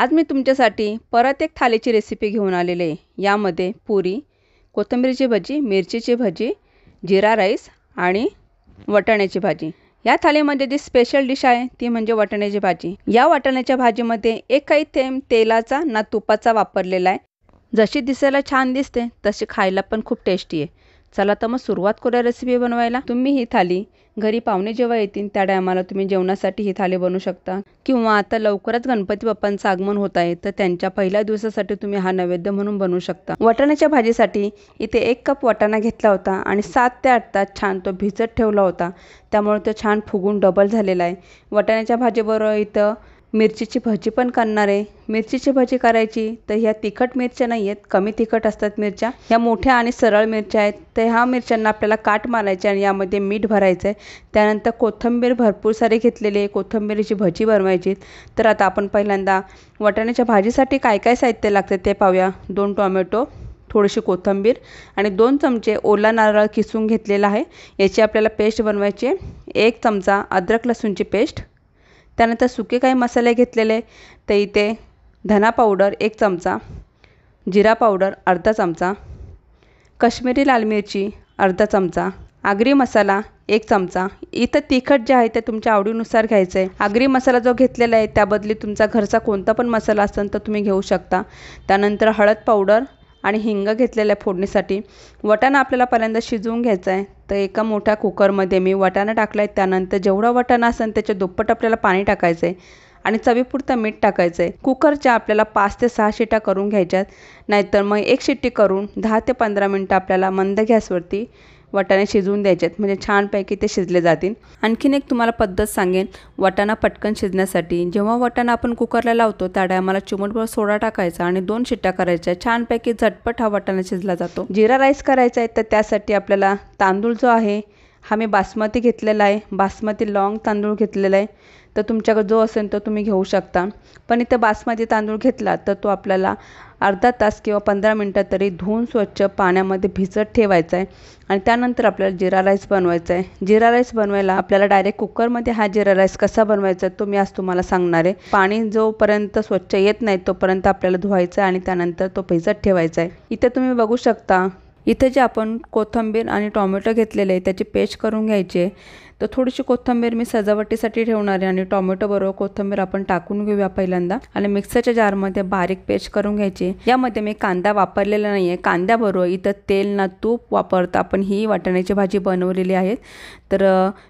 आज मी तुमच्यासाठी परत एक थालीची रेसिपी घेऊन आलेले आहे यामध्ये पुरी कोथंबीरीची भजी मिरचीची भजी जिरा राईस आणि वटाण्याची भाजी या थालीमध्ये जी स्पेशल डिश आहे ती म्हणजे वटाण्याची भाजी या वाटाण्याच्या भाजीमध्ये एक काही थेंब तेलाचा ना तुपाचा वापरलेला आहे जशी दिसायला छान दिसते तशी खायला पण खूप टेस्टी आहे चला तर मग सुरुवात करूया रेसिपी बनवायला तुम्ही ही थाली घरी पाहुणे जेव्हा येतील त्या टायमाला तुम्ही जेवणासाठी ही थाली बनवू शकता किंवा आता लवकरच गणपती बाप्पांचं आगमन होत आहे तर त्यांच्या पहिल्या दिवसासाठी तुम्ही हा नैवेद्य म्हणून बनवू शकता वाटाण्याच्या भाजीसाठी इथे एक कप वाटाणा घेतला होता आणि सात ते आठ तास छान तो भिजत ठेवला होता त्यामुळे तो छान फुगून डबल झालेला आहे वाटाण्याच्या भाजीबरोबर इथं मिरचीची भजी पण करणार आहे मिरचीची भजी करायची तर ह्या तिखट मिरच्या नाही आहेत कमी तिखट असतात मिरच्या ह्या मोठ्या आणि सरळ मिरच्या आहेत तर ह्या मिरच्यांना आपल्याला काट मारायचे आणि यामध्ये मीठ भरायचं आहे त्यानंतर कोथंबीर भरपूर सारे घेतलेली आहे कोथंबीरीची भजी बनवायची तर आता आपण पहिल्यांदा वाटाण्याच्या भाजीसाठी काय काय साहित्य लागतं ते पाहूया दोन टोमॅटो थोडीशी कोथंबीर आणि दोन चमचे ओला नारळ किसून घेतलेला आहे याची आपल्याला पेस्ट बनवायची आहे एक चमचा अद्रक लसूणची पेस्ट त्यानंतर सुके काही मसाले घेतलेले तर इथे धना पावडर एक चमचा जिरा पावडर अर्धा चमचा कश्मीरी लाल मिरची अर्धा चमचा आगरी मसाला एक चमचा इथं तिखट जे आहे ते तुमच्या आवडीनुसार घ्यायचं आहे आगरी मसाला जो घेतलेला आहे त्याबदली तुमचा घरचा कोणता पण मसाला असेल तर तुम्ही घेऊ शकता त्यानंतर हळद पावडर आणि हिंग घेतलेल्या फोडणीसाठी वटाणा आपल्याला पहिल्यांदा शिजवून घ्यायचा आहे तर एका मोठ्या कुकरमध्ये मी वटाणा टाकला आहे त्यानंतर जेवढा वटाणा असेल त्याच्या दुप्पट आपल्याला पाणी टाकायचं आहे आणि चवीपुरतं मीठ टाकायचं आहे कुकरच्या आपल्याला पाच ते सहा शिट्या करून घ्यायच्यात नाहीतर मग एक शिट्टी करून दहा ते पंधरा मिनटं आपल्याला मंद गॅसवरती वाटाणे शिजवून द्यायचे आहेत म्हणजे छानपैकी ते शिजले जातील आणखीन एक तुम्हाला पद्धत सांगेन वाटाणा पटकन शिजण्यासाठी जेव्हा वटाणा आपण कुकरला लावतो त्या टायमाला चिमटभर सोडा टाकायचा आणि दोन शिट्ट्या करायच्या छानपैकी झटपट हा वाटाणा शिजला जातो जिरा राईस करायचा आहे तर त्यासाठी आपल्याला तांदूळ जो आहे हा मी बासमती घेतलेला आहे बासमती लाँग तांदूळ घेतलेला आहे तर तुमच्याकडे जो असेल तो तुम्ही घेऊ शकता पण इथं बासमती तांदूळ घेतला तर तो आपल्याला अर्धा तास किंवा पंधरा मिनटं तरी धुवून स्वच्छ पाण्यामध्ये भिजत ठेवायचा आहे आणि त्यानंतर आपल्याला जिरा राईस बनवायचा आहे जिरा राईस बनवायला आपल्याला डायरेक्ट कुकरमध्ये हा जिरा राईस कसा बनवायचा तो मी आज तुम्हाला सांगणार आहे पाणी जोपर्यंत स्वच्छ येत नाही तोपर्यंत आपल्याला धुवायचं आहे आणि त्यानंतर तो भिजत ठेवायचा आहे इथे तुम्ही बघू शकता इथे जे आपण कोथंबीर आणि टॉमॅटो घेतलेले आहे त्याची पेस्ट करून घ्यायची आहे तर थोडीशी कोथंबीर मी सजावटीसाठी ठेवणार आहे आणि टोमॅटो बरोबर कोथंबीर आपण टाकून घेऊया पहिल्यांदा आणि मिक्सरच्या जारमध्ये बारीक पेस्ट करून घ्यायची यामध्ये मी कांदा वापरलेला नाही आहे कांद्याबरोबर इथं तेल ना तूप वापरता आपण ही वाटण्याची भाजी बनवलेली आहे तर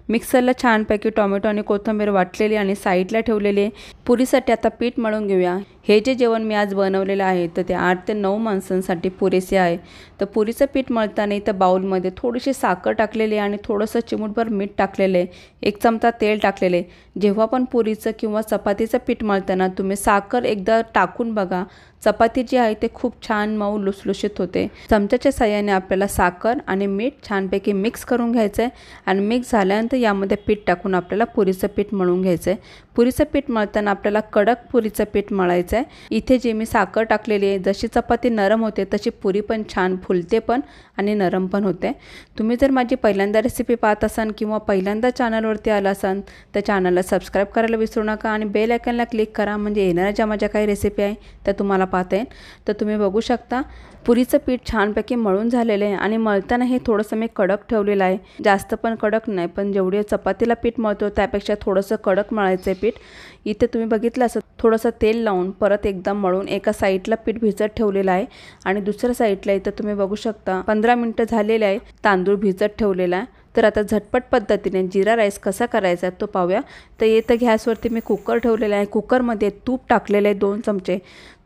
मिक्सरला छानपैकी टोमॅटो आणि कोथंबीर वाटलेली आणि साईडला ठेवलेली पुरीसाठी आता पीठ मळून घेऊया हे जे जेवण मी आज बनवलेलं आहे तर ते आठ ते नऊ माणसांसाठी पुरेसे आहे तर पुरीचं पीठ मळताना इथं बाऊलमध्ये थोडीशी साखर टाकलेली आणि थोडंसं चिमूटभर मीठ टाकले टाकलेले एक चमचा तेल टाकलेले जेव्हा पण पुरीचं किंवा चपातीचं पीठ मळताना तुम्ही साखर एकदा टाकून बघा चपाती जी आहे ते खूप छान मऊ लुसलुशीत होते चमच्याच्या सहाय्याने आपल्याला साखर आणि मीठ छानपैकी मिक्स करून घ्यायचं आहे आणि मिक्स झाल्यानंतर यामध्ये पीठ टाकून आपल्याला पुरीचं पीठ मळून घ्यायचं आहे पुरीचं पीठ मळताना आपल्याला कडक पुरीचं पीठ मळायचं आहे इथे जे मी साखर टाकलेली आहे जशी चपाती नरम होते तशी पुरी पण छान फुलते पण आणि नरम पण होते तुम्ही जर माझी पहिल्यांदा रेसिपी पाहत असाल किंवा पहिल्यांदा चॅनलवरती आला असाल तर चॅनलला सबस्क्राईब करायला विसरू नका आणि बेल आयकनला क्लिक करा म्हणजे येणाऱ्या ज्या माझ्या काही रेसिपी आहे त्या तुम्हाला पाहत तर तुम्ही बघू शकता पुरीचं पीठ छानपैकी मळून झालेलं आहे आणि मळताना हे थोडंसं मी कडक ठेवलेलं आहे जास्त पण कडक नाही पण जेवढे चपातीला पीठ मळतो त्यापेक्षा थोडंसं कडक मळायचं आहे पीठ इथे तुम्ही बघितलं असं थोडंसं तेल लावून परत एकदम मळून एका साईडला पीठ भिजत ठेवलेलं आहे आणि दुसऱ्या साईडला इथं तुम्ही बघू शकता पंधरा मिनटं झालेलं आहे तांदूळ भिजत ठेवलेला आहे तर आता झटपट पद्धतीने जिरा राईस कसा करायचा तो पाहूया तर येतं गॅसवरती मी कुकर ठेवलेला आहे कुकरमध्ये तूप टाकलेलं आहे दोन चमचे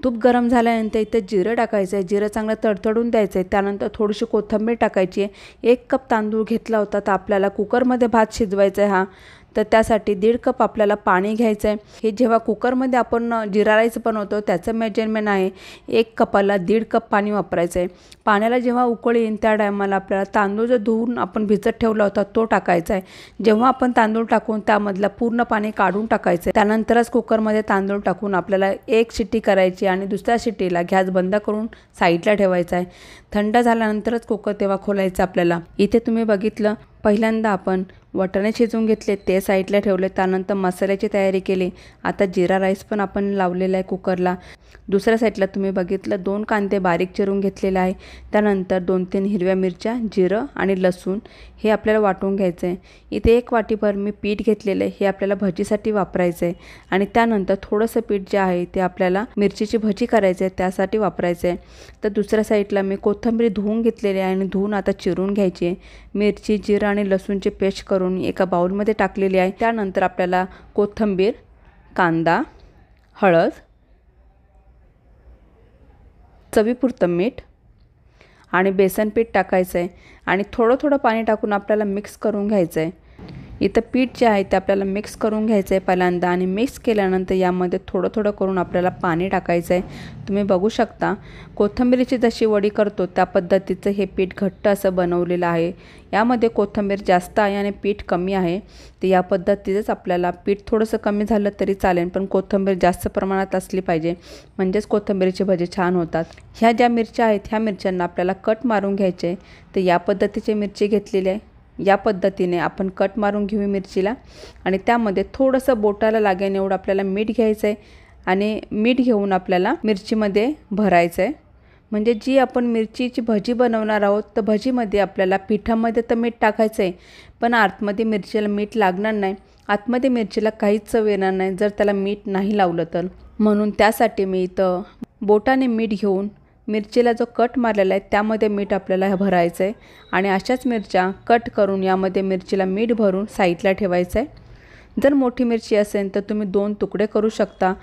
तूप गरम झाल्यानंतर इथं जिरं टाकायचं आहे जिरं चांगलं तडतडून द्यायचं आहे त्यानंतर थोडीशी कोथंबीर टाकायची आहे एक कप तांदूळ घेतला होता तर आपल्याला कुकरमध्ये भात शिजवायचा आहे हा तर त्यासाठी दीड कप आपल्याला पाणी घ्यायचं आहे हे जेव्हा कुकरमध्ये आपण जिरा राईस बनवतो त्याचं मेजरमेंट आहे एक कपाला दीड कप पाणी वापरायचं आहे पाण्याला जेव्हा उकळ येईन त्या टायमाला आपल्याला तांदूळ जो धुवून आपण भिजत ठेवला होता तो टाकायचा आहे जेव्हा आपण तांदूळ टाकून त्यामधलं पूर्ण पाणी काढून टाकायचं आहे त्यानंतरच कुकरमध्ये तांदूळ टाकून आपल्याला एक शिट्टी करायची आणि दुसऱ्या शिट्टीला गॅस बंद करून साईडला ठेवायचा आहे थंड झाल्यानंतरच कुकर तेव्हा खोलायचं आपल्याला इथे तुम्ही बघितलं पहिल्यांदा आपण वटाणे शिजवून घेतले ते साईडला ठेवले त्यानंतर मसाल्याची तयारी केली आता जिरा राईस पण आपण लावलेला आहे कुकरला दुसऱ्या साईडला तुम्ही बघितलं दोन कांदे बारीक चिरून घेतलेले आहे त्यानंतर दोन तीन हिरव्या मिरच्या जिरं आणि लसूण हे आपल्याला वाटून घ्यायचं आहे इथे एक वाटीभर मी पीठ घेतलेलं आहे हे आपल्याला भजीसाठी वापरायचं आहे आणि त्यानंतर थोडंसं पीठ जे आहे ते आपल्याला मिरचीची भजी करायची आहे त्यासाठी वापरायचं आहे तर दुसऱ्या साईडला मी कोथंबीर धुवून घेतलेली आहे आणि धुवून आता चिरून घ्यायची आहे मिरची जिरं आणि लसूणची पेस्ट करून करून एका बाउलमध्ये टाकलेली आहे त्यानंतर आपल्याला कोथंबीर कांदा हळद चवीपुरतं मीठ आणि बेसन पीठ टाकायचं आहे आणि थोडं थोडं पाणी टाकून आपल्याला मिक्स करून घ्यायचं आहे इथं पीठ जे आहे ते आपल्याला मिक्स करून घ्यायचं आहे पहिल्यांदा आणि मिक्स केल्यानंतर यामध्ये थोडं थोडं करून आपल्याला पाणी टाकायचं आहे तुम्ही बघू शकता कोथंबीरीची जशी वडी करतो त्या पद्धतीचं हे पीठ घट्ट असं बनवलेलं आहे यामध्ये कोथंबीर जास्त आहे आणि पीठ कमी आहे तर या पद्धतीचंच आपल्याला पीठ थोडंसं कमी झालं तरी चालेल पण कोथंबीर जास्त प्रमाणात असली पाहिजे म्हणजेच कोथंबीरीचे भजे छान होतात ह्या ज्या मिरच्या आहेत ह्या मिरच्यांना आपल्याला कट मारून घ्यायचे तर या पद्धतीचे मिरची घेतलेली आहे या पद्धतीने आपण कट मारून घेऊ मिरचीला आणि त्यामध्ये थोडंसं बोटाला लागेन एवढं आपल्याला मीठ घ्यायचं आहे आणि मीठ घेऊन आपल्याला मिरचीमध्ये भरायचं आहे म्हणजे जी आपण मिरचीची भजी बनवणार आहोत तर भजीमध्ये आपल्याला पिठामध्ये तर मीठ टाकायचं आहे पण आतमध्ये मिरचीला मीठ लागणार नाही आतमध्ये मिरचीला काहीच चव येणार नाही जर त्याला मीठ नाही लावलं तर म्हणून त्यासाठी मी इथं बोटाने मीठ घेऊन मिरचीला जो कट मारलेला आहे त्यामध्ये मीठ आपल्याला भरायचं आहे आणि अशाच मिरच्या कट करून यामध्ये मिरचीला मीठ भरून साईडला ठेवायचं आहे जर मोठी मिरची असेल तर तुम्ही दोन तुकडे करू शकता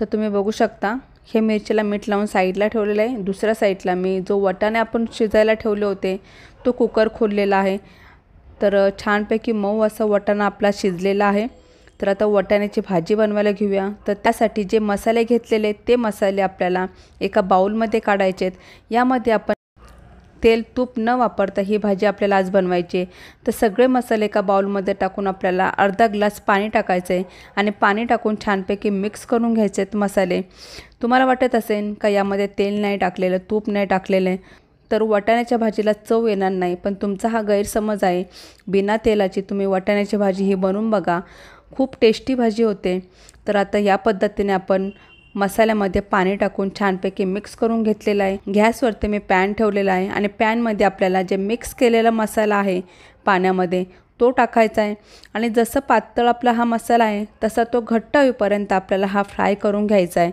तर तुम्ही बघू शकता हे मिरचीला मीठ लावून साईडला ठेवलेलं आहे दुसऱ्या साईडला मी जो वटाणे आपण शिजायला ठेवले होते तो कुकर खोललेला आहे तर छानपैकी मऊ असं वटाणा आपला शिजलेला आहे तर आता वटाण्याची भाजी बनवायला घेऊया तर त्यासाठी जे मसाले घेतलेले ते मसाले आपल्याला एका बाऊलमध्ये काढायचे आहेत यामध्ये आपण तेल तूप न वापरता ही भाजी आपल्याला आज बनवायची तर सगळे मसाले एका बाउलमध्ये टाकून आपल्याला अर्धा ग्लास पाणी टाकायचं आहे आणि पाणी टाकून छानपैकी मिक्स करून घ्यायचे आहेत मसाले तुम्हाला वाटत असेल का यामध्ये तेल नाही टाकलेलं तूप नाही टाकलेलं आहे तर वटाण्याच्या भाजीला चव येणार नाही पण तुमचा हा गैरसमज आहे बिना तेलाची तुम्ही वटाण्याची भाजी ही बनवून बघा खूप टेस्टी भाजी होते तर आता या पद्धतीने आपण मसाल्यामध्ये पाणी टाकून छानपैकी मिक्स करून घेतलेलं आहे गॅसवरती मी पॅन ठेवलेला आहे आणि पॅनमध्ये आपल्याला जे मिक्स केलेला मसाला आहे पाण्यामध्ये तो टाकायचा आहे आणि जसं पातळ आपला हा मसाला आहे तसा तो घट्ट होईपर्यंत आपल्याला हा फ्राय करून घ्यायचा आहे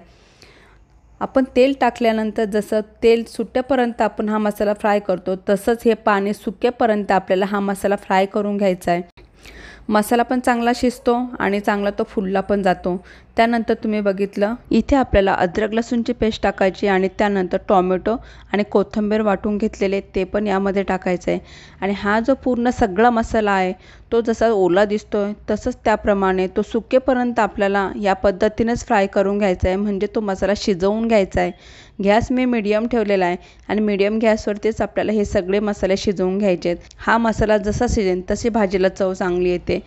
आपण तेल टाकल्यानंतर जसं तेल सुट्यापर्यंत आपण हा मसाला फ्राय करतो तसंच हे पाणी सुक्यापर्यंत आपल्याला हा मसाला फ्राय करून घ्यायचा आहे मसाला पण चांगला शिजतो आणि चांगला तो फुलला पण जातो त्यानंतर तुम्ही बघितलं इथे आपल्याला अद्रक लसूणची पेस्ट टाकायची आणि त्यानंतर टॉमॅटो आणि कोथिंबीर वाटून घेतलेले ते पण यामध्ये टाकायचं आहे आणि हा जो पूर्ण सगळा मसाला आहे तो जसा ओला दिसतो आहे तसंच त्याप्रमाणे तो सुकेपर्यंत आपल्याला या पद्धतीनेच फ्राय करून घ्यायचा आहे म्हणजे तो मसाला शिजवून घ्यायचा आहे गॅस मी मिडियम ठेवलेला आहे आणि मीडियम गॅसवरतीच आपल्याला हे सगळे मसाले शिजवून घ्यायचे आहेत हा मसाला जसा शिजेन तशी भाजीला चव चांगली येते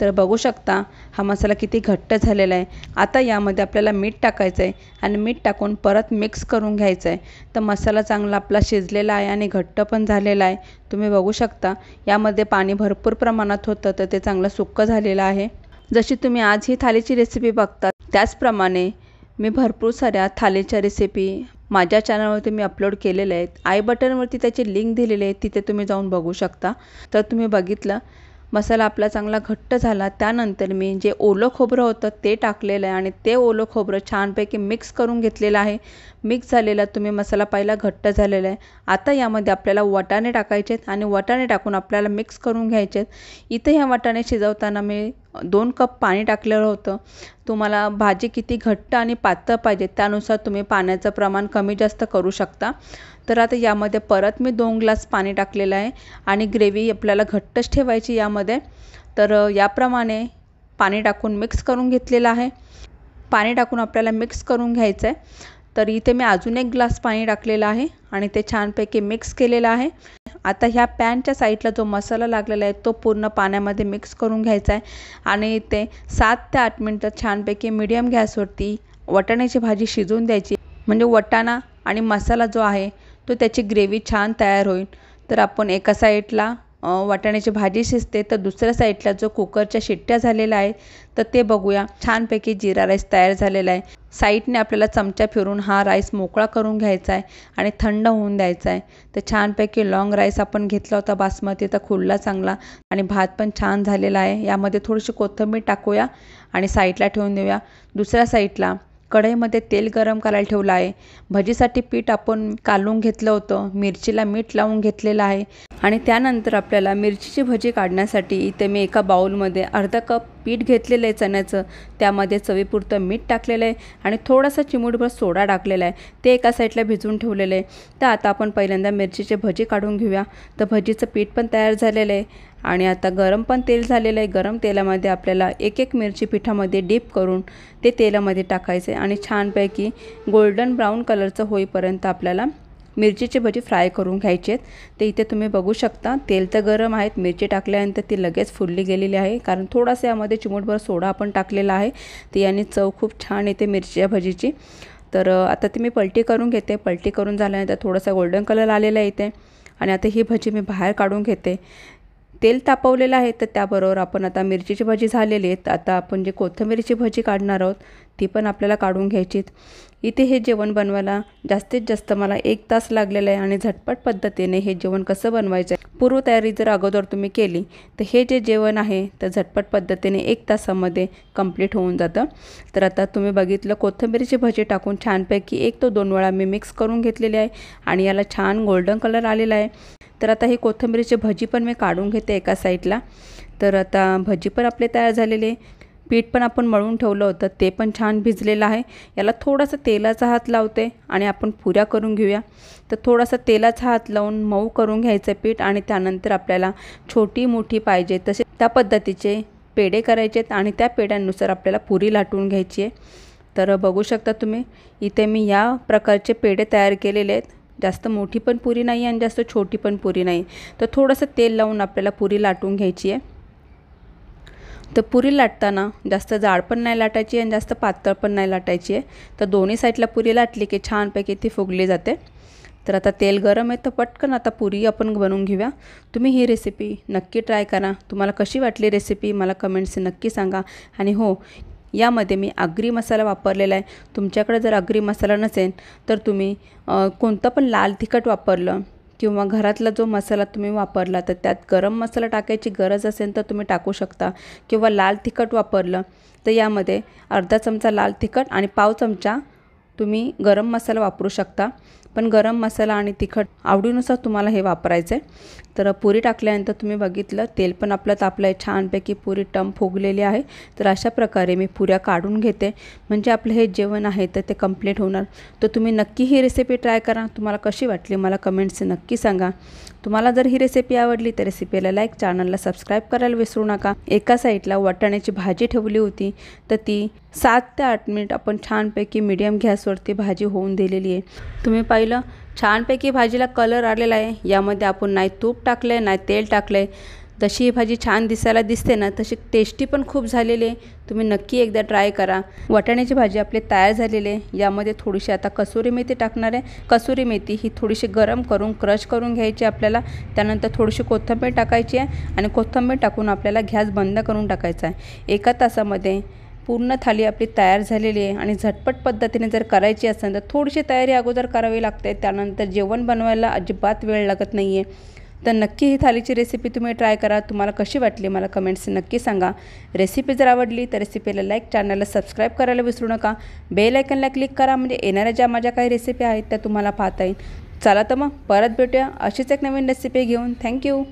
तर बघू शकता हा मसाला किती घट्ट झालेला आहे आता यामध्ये आपल्याला मीठ टाकायचं आहे आणि मीठ टाकून परत मिक्स करून घ्यायचं आहे तर मसाला चांगला आपला शिजलेला आहे आणि घट्ट पण झालेला आहे तुम्ही बघू शकता यामध्ये पाणी भरपूर प्रमाणात होतं तर ते चांगलं सुक्क झालेलं आहे जशी तुम्ही आज ही थालीची रेसिपी बघता त्याचप्रमाणे मी भरपूर साऱ्या थालीच्या रेसिपी माझ्या चॅनलवरती मी अपलोड केलेल्या आहेत आय बटनवरती त्याची लिंक दिलेली आहे तिथे तुम्ही जाऊन बघू शकता तर तुम्ही बघितलं मसाला आपला चांगला घट्ट झाला त्यानंतर मी जे ओलं खोबरं होतं ते टाकलेलं आहे आणि ते ओलं खोबरं छानपैकी मिक्स करून घेतलेलं आहे मिक्स झालेला तुम्ही मसाला पहिला घट्ट झालेला आहे आता यामध्ये आपल्याला वाटाणे टाकायचे आहेत आणि वटाणे टाकून आपल्याला मिक्स करून घ्यायचे आहेत इथे ह्या वाटाणे शिजवताना मी दोन कप पाणी टाकलेलं होतं तुम्हाला भाजी किती घट्ट आणि पातळ पाहिजे त्यानुसार तुम्ही पाण्याचं प्रमाण कमी जास्त करू शकता तर आता यामध्ये परत मी दोन ग्लास पाणी टाकलेलं आहे आणि ग्रेव्ही आपल्याला घट्टच ठेवायची यामध्ये तर याप्रमाणे पाणी टाकून मिक्स करून घेतलेलं आहे पाणी टाकून आपल्याला मिक्स करून घ्यायचं आहे तर इथे मी अजून एक ग्लास पाणी टाकलेलं आहे आणि ते छानपैकी मिक्स केलेलं आहे आता ह्या पॅनच्या साईडला जो मसाला लागलेला आहे तो पूर्ण पाण्यामध्ये मिक्स करून घ्यायचा आहे आणि ते सात ते आठ मिनटं छानपैकी मिडियम गॅसवरती वटाण्याची भाजी शिजवून द्यायची म्हणजे वटाणा आणि मसाला जो आहे तो त्याची ग्रेव्ही छान तयार होईल तर आपण एका साईडला वाटाण्याची भाजी शिजते तर दुसऱ्या साईडला जो कुकरच्या शिट्ट्या झालेला आहे तर ते बघूया छानपैकी जिरा राईस तयार झालेला आहे साईडने आपल्याला चमचा फिरून हा राईस मोकळा करून घ्यायचा आहे आणि थंड होऊन द्यायचा आहे तर छानपैकी लाँग राईस आपण घेतला होता बासमती तर खुलला चांगला आणि भात पण छान झालेला आहे यामध्ये थोडीशी कोथिंबीर टाकूया आणि साईडला ठेवून देऊया दुसऱ्या साईडला कढईमध्ये तेल गरम करायला ठेवलं आहे भजीसाठी पीठ आपण कालून घेतलं होतं मिरचीला मीठ लावून घेतलेलं आहे आणि त्यानंतर आपल्याला मिरचीची भजी काढण्यासाठी इथे मी एका बाऊलमध्ये अर्धा कप पीठ घेतलेलं आहे चण्याचं त्यामध्ये चवीपुरतं मीठ टाकलेलं आहे आणि थोडासा चिमूटभर सोडा टाकलेला आहे ते एका साईडला भिजून ठेवलेलं आहे तर आता आपण पहिल्यांदा मिरचीचे भजी काढून घेऊया तर भजीचं पीठ पण तयार झालेलं आहे आणि आता गरम पण तेल झालेलं आहे गरम तेलामध्ये आपल्याला एक एक मिरची पिठामध्ये डीप करून ते तेलामध्ये टाकायचं आहे आणि छानपैकी गोल्डन ब्राऊन कलरचं होईपर्यंत आपल्याला मिरचीचे भजी फ्राय करून घ्यायची आहेत ते इथे तुम्ही बघू शकता तेल तर गरम आहेत मिरची टाकल्यानंतर ती लगेच फुलली गेलेली आहे कारण थोडासा यामध्ये चिमूटभर सोडा आपण टाकलेला आहे ते याने चव खूप छान येते मिरचीच्या भजीची तर आता ती मी पलटी करून घेते पलटी करून झाल्यानंतर थोडासा गोल्डन कलर आलेला येते आणि आता ही भजी मी बाहेर काढून घेते तेल तापवलेलं आहे तर त्याबरोबर आपण आता मिरचीची भजी झालेली आहेत आता आपण जे कोथिंबीरची भजी काढणार आहोत ती पण आपल्याला काढून घ्यायची इथे हे जेवण बनवायला जास्तीत जास्त मला एक तास लागलेला आहे आणि झटपट पद्धतीने हे जेवण कसं बनवायचं आहे पूर्वतयारी जर अगोदर तुम्ही केली तर हे जे जेवण आहे तर झटपट पद्धतीने एक तासामध्ये कंप्लीट होऊन जातं तर आता तुम्ही बघितलं कोथिंबीरीचे भजी टाकून छानपैकी एक तो दोन वेळा मी मिक्स करून घेतलेली आहे आणि याला छान गोल्डन कलर आलेला आहे तर आता ही कोथिंबीरीची भजी पण मी काढून घेते एका साईडला तर आता भजी पण आपले तयार झालेले पीठ पण आपण मळून ठेवलं होतं ते पण छान भिजलेलं आहे याला थोडासा तेलाचा हात लावते आणि आपण पुऱ्या करून घेऊया तर थोडासा तेलाचा हात लावून मऊ करून घ्यायचं पीठ आणि त्यानंतर आपल्याला छोटी मोठी पाहिजे तसे त्या पद्धतीचे पेढे करायचे आहेत आणि त्या पेढ्यांनुसार आपल्याला पुरी लाटून घ्यायची आहे तर बघू शकता तुम्ही इथे मी या प्रकारचे पेढे तयार केलेले आहेत जास्त मोठी पण पुरी नाही आणि जास्त छोटी पण पुरी नाही तर थोडंसं तेल लावून आपल्याला पुरी लाटून घ्यायची आहे तर पुरी लाटताना जास्त जाड पण नाही लाटायची आणि जास्त पातळ पण नाही लाटायची आहे तर दोन्ही साईडला पुरी लाटली की छानपैकी ती फुगली जाते तर आता तेल गरम आहे तर पटकन आता पुरी आपण बनवून घेऊया तुम्ही ही रेसिपी नक्की ट्राय करा तुम्हाला कशी वाटली रेसिपी मला कमेंट्स नक्की सांगा आणि हो यामध्ये मी आगरी मसाला वापरलेला आहे तुमच्याकडे जर अग्री मसाला नसेल तर तुम्ही कोणतं पण लाल तिखट वापरलं किंवा घरातला जो मसाला तुम्ही वापरला तर त्यात गरम मसाला टाकायची गरज असेल तर तुम्ही टाकू शकता किंवा लाल तिखट वापरलं तर यामध्ये अर्धा चमचा लाल तिखट आणि पाव चमचा तुम्ही गरम मसाला वापरू शकता पण गरम मसाला आणि तिखट आवडीनुसार तुम्हाला हे वापरायचं आहे तर पुरी टाकल्यानंतर तुम्ही बघितलं तेल पण आपलं तापलं आहे छानपैकी पुरी टम फुगलेली आहे तर अशा प्रकारे मी पुऱ्या काढून घेते म्हणजे आपलं हे जेवण आहे तर ते कम्प्लीट होणार तर तुम्ही नक्की ही रेसिपी ट्राय करा तुम्हाला कशी वाटली मला कमेंट्स नक्की सांगा तुम्हाला जर ही रेसिपी आवडली तर रेसिपीला लाईक चॅनलला सबस्क्राईब करायला विसरू नका एका साईडला वाटाण्याची भाजी ठेवली होती तर ती सात ते आठ मिनिट आपण छानपैकी मिडियम गॅसवरती भाजी होऊन दिलेली आहे तुम्ही पाहिलं छानपैकी भाजीला कलर आलेला आहे यामध्ये आपण नाही तूप टाकलं आहे नाही तेल टाकलं आहे जशी ही भाजी छान दिसायला दिसते ना तशी टेस्टी पण खूप झालेली आहे तुम्ही नक्की एकदा ट्राय करा वटाण्याची भाजी आपली तयार झालेली आहे यामध्ये थोडीशी आता कसुरी मेथी टाकणार आहे कसुरी मेथी ही थोडीशी गरम करून क्रश करून घ्यायची आपल्याला त्यानंतर थोडीशी कोथिंबीर टाकायची आहे आणि कोथिंबीर टाकून आपल्याला गॅस बंद करून टाकायचा आहे एका तासामध्ये पूर्ण थाली आपली तयार झालेली आहे आणि झटपट पद्धतीने जर करायची असेल तर थोडीशी तयारी अगोदर करावी लागते त्यानंतर जेवण बनवायला अजिबात वेळ लागत नाही आहे तर नक्की ही थालीची रेसिपी तुम्ही ट्राय करा तुम्हाला कशी वाटली मला कमेंट्स नक्की सांगा रेसिपी जर आवडली तर रेसिपीला लाईक चॅनलला सबस्क्राईब करायला विसरू नका बेल आयकनला क्लिक करा म्हणजे येणाऱ्या ज्या माझ्या काही रेसिपी आहेत त्या तुम्हाला पाहता येईल चला तर मग परत भेटूया अशीच एक नवीन रेसिपी घेऊन थँक्यू